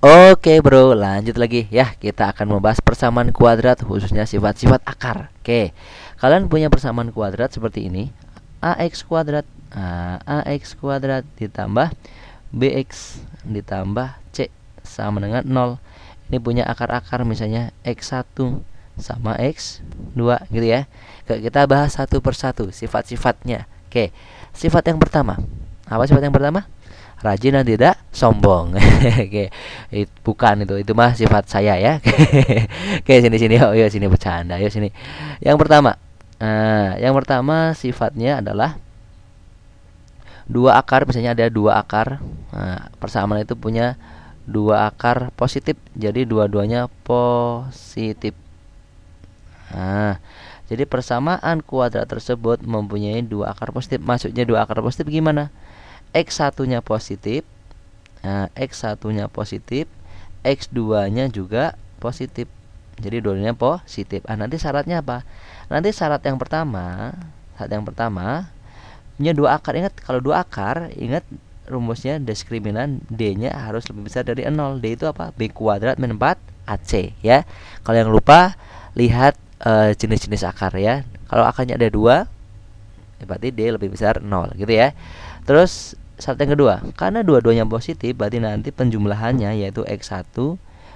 Oke bro, lanjut lagi ya. Kita akan membahas persamaan kuadrat khususnya sifat-sifat akar. Oke, kalian punya persamaan kuadrat seperti ini: ax kuadrat, A, ax kuadrat ditambah bx ditambah c sama dengan 0 Ini punya akar-akar misalnya x1 sama x2 gitu ya. Oke, kita bahas satu persatu sifat-sifatnya. Oke, sifat yang pertama. Apa sifat yang pertama? rajin dan tidak sombong. Oke, bukan itu, itu mah sifat saya ya. Oke, sini sini, oh yuk, iya, yuk sini bercanda, yuk iya, sini. Yang pertama, nah, yang pertama sifatnya adalah dua akar, misalnya ada dua akar. Nah, persamaan itu punya dua akar positif, jadi dua-duanya positif. Nah, jadi persamaan kuadrat tersebut mempunyai dua akar positif. Maksudnya dua akar positif gimana? X1-nya positif nah, X1-nya positif X2-nya juga positif Jadi dua-duanya positif ah, Nanti syaratnya apa? Nanti syarat yang pertama Syarat yang pertama Punya dua akar Ingat kalau dua akar Ingat rumusnya diskriminan D-nya harus lebih besar dari 0 D itu apa? B kuadrat min 4 AC ya Kalau yang lupa lihat eh, jenis-jenis uh, akar ya Kalau akarnya ada dua berarti D lebih besar nol, gitu ya Terus syarat yang kedua karena dua-duanya positif berarti nanti penjumlahannya yaitu x1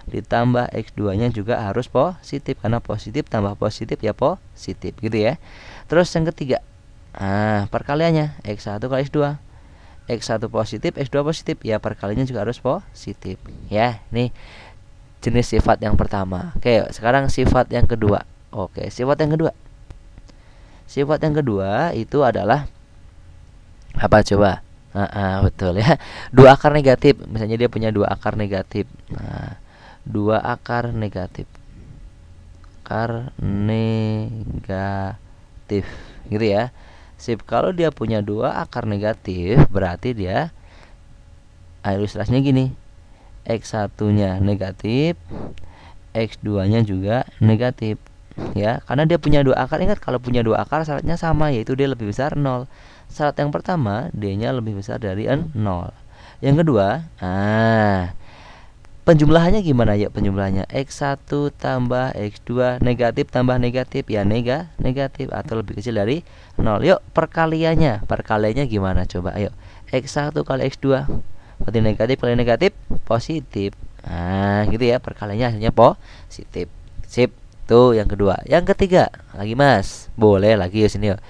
ditambah x2 nya juga harus positif karena positif tambah positif ya positif gitu ya terus yang ketiga nah perkaliannya x1 kali x2 X1 positif, X2 positif Ya perkaliannya juga harus positif Ya, nih jenis sifat yang pertama Oke, sekarang sifat yang kedua Oke, sifat yang kedua Sifat yang kedua itu adalah Apa coba? uh, uh, betul ya dua akar negatif misalnya dia punya dua akar negatif nah, dua akar negatif akar negatif gitu ya sip kalau dia punya dua akar negatif berarti dia ah, ilustrasinya gini x satunya negatif x2 nya juga negatif ya karena dia punya dua akar ingat kalau punya dua akar syaratnya sama yaitu dia lebih besar nol. syarat yang pertama d-nya lebih besar dari n nol. yang kedua ah penjumlahannya gimana ya penjumlahannya x1 tambah x2 negatif tambah negatif ya nega negatif atau lebih kecil dari 0 yuk perkaliannya perkaliannya gimana coba ayo x1 kali x2 berarti negatif kali negatif positif nah gitu ya perkaliannya hasilnya positif sip itu yang kedua. Yang ketiga, lagi Mas. Boleh lagi ya sini yuk. Ya.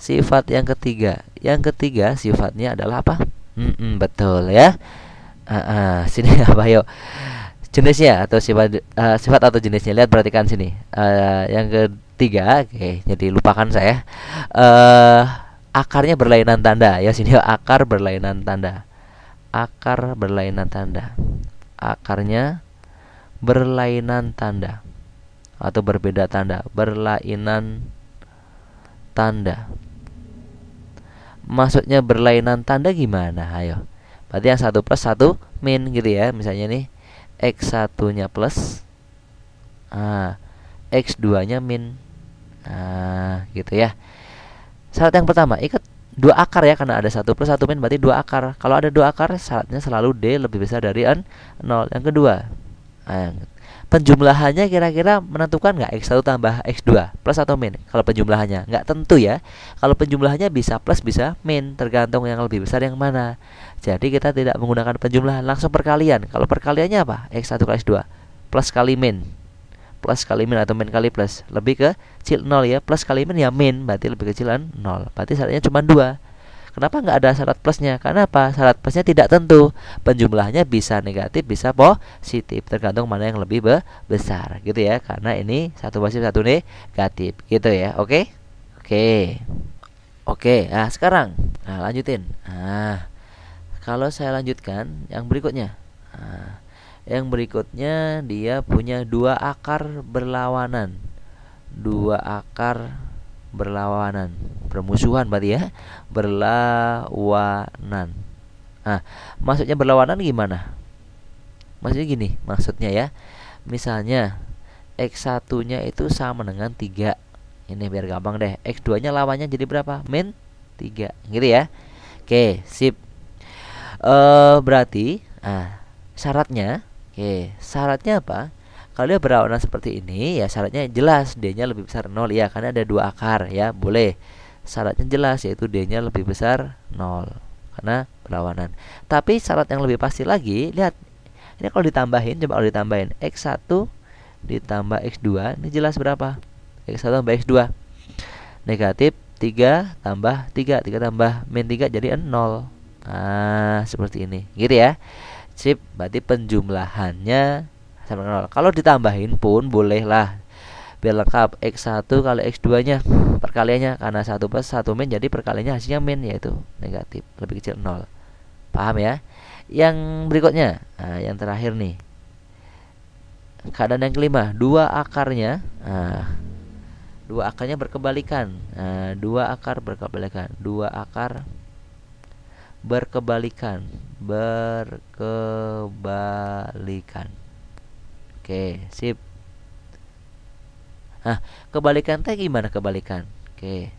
Sifat yang ketiga. Yang ketiga sifatnya adalah apa? Mm -mm, betul ya. Uh, uh, sini apa yuk? Jenisnya atau sifat uh, sifat atau jenisnya lihat perhatikan sini. Uh, yang ketiga, oke, okay, jadi lupakan saya. Uh, akarnya berlainan tanda ya sini yuk. akar berlainan tanda. Akar berlainan tanda. Akarnya berlainan tanda atau berbeda tanda, berlainan tanda. Maksudnya berlainan tanda gimana? Ayo. Berarti yang satu plus satu min gitu ya. Misalnya nih x satunya plus, ah, x 2 nya min, ah, gitu ya. Syarat yang pertama ikat dua akar ya karena ada satu plus satu min berarti dua akar kalau ada dua akar syaratnya selalu d lebih besar dari n nol yang kedua nah, penjumlahannya kira-kira menentukan nggak X1 tambah X2 plus atau min kalau penjumlahannya nggak tentu ya kalau penjumlahannya bisa plus bisa min tergantung yang lebih besar yang mana jadi kita tidak menggunakan penjumlahan langsung perkalian kalau perkaliannya apa X1 kali X2 plus kali min plus kali min atau min kali plus lebih ke kecil 0 ya plus kali min ya min berarti lebih kecilan 0 berarti satunya cuma dua Kenapa nggak ada syarat plusnya? Karena apa? Syarat plusnya tidak tentu. Penjumlahnya bisa negatif, bisa positif, tergantung mana yang lebih be besar, gitu ya. Karena ini satu positif, satu negatif, gitu ya. Oke, oke, oke. Nah sekarang, nah lanjutin. Nah, kalau saya lanjutkan, yang berikutnya. Nah, yang berikutnya dia punya dua akar berlawanan. Dua akar berlawanan bermusuhan berarti ya berlawanan nah maksudnya berlawanan gimana maksudnya gini maksudnya ya misalnya x satunya itu sama dengan 3 ini biar gampang deh X2 nya lawannya jadi berapa min 3 gitu ya Oke sip e, berarti ah, syaratnya Oke syaratnya apa kalau dia berlawanan seperti ini ya syaratnya jelas D nya lebih besar nol ya karena ada dua akar ya boleh syaratnya jelas yaitu D-nya lebih besar 0 karena berlawanan. Tapi syarat yang lebih pasti lagi, lihat ini kalau ditambahin coba kalau ditambahin X1 ditambah X2 ini jelas berapa? X1 tambah X2 negatif 3 tambah 3 3 tambah min 3 jadi 0 Nah seperti ini gitu ya Sip berarti penjumlahannya sama 0 Kalau ditambahin pun bolehlah biar lengkap X1 kali X2 nya perkaliannya karena satu plus 1 min jadi perkaliannya hasilnya min yaitu negatif lebih kecil nol paham ya yang berikutnya nah, yang terakhir nih keadaan yang kelima dua akarnya nah, dua akarnya berkebalikan nah, dua akar berkebalikan dua akar berkebalikan berkebalikan oke sip Nah, kebalikan teh gimana kebalikan? Oke.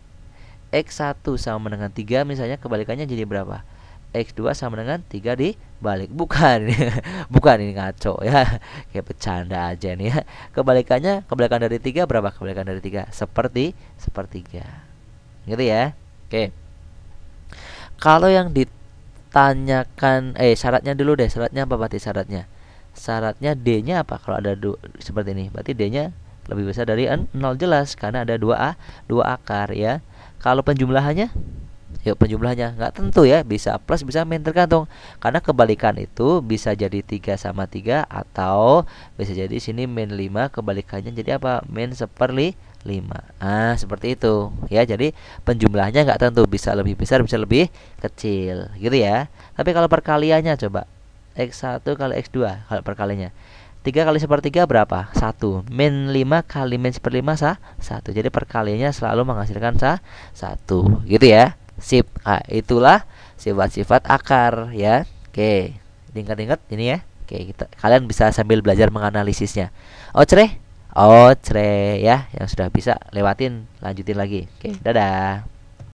X1 sama dengan 3 misalnya kebalikannya jadi berapa? X2 sama dengan 3 dibalik. Bukan. Bukan ini ngaco ya. Kayak bercanda aja nih ya. Kebalikannya kebalikan dari 3 berapa? Kebalikan dari 3 seperti sepertiga. Gitu ya. Oke. Kalau yang ditanyakan eh syaratnya dulu deh. Syaratnya apa berarti syaratnya? Syaratnya D-nya apa? Kalau ada du, seperti ini, berarti D-nya lebih besar dari 0 jelas karena ada dua a dua akar ya kalau penjumlahannya yuk penjumlahannya nggak tentu ya bisa plus bisa min tergantung karena kebalikan itu bisa jadi tiga sama tiga atau bisa jadi sini min 5 kebalikannya jadi apa min seperli 5 ah seperti itu ya jadi penjumlahannya nggak tentu bisa lebih besar bisa lebih kecil gitu ya tapi kalau perkaliannya coba X1 kali X2 kalau perkaliannya 3 kali 1 3 berapa? 1 Min 5 kali min 1 5 sah 1 Jadi perkaliannya selalu menghasilkan sah 1 Gitu ya Sip nah, Itulah sifat-sifat akar ya Oke Ingat-ingat ini ya Oke kita, Kalian bisa sambil belajar menganalisisnya Ocre Ocre ya Yang sudah bisa lewatin lanjutin lagi Oke dadah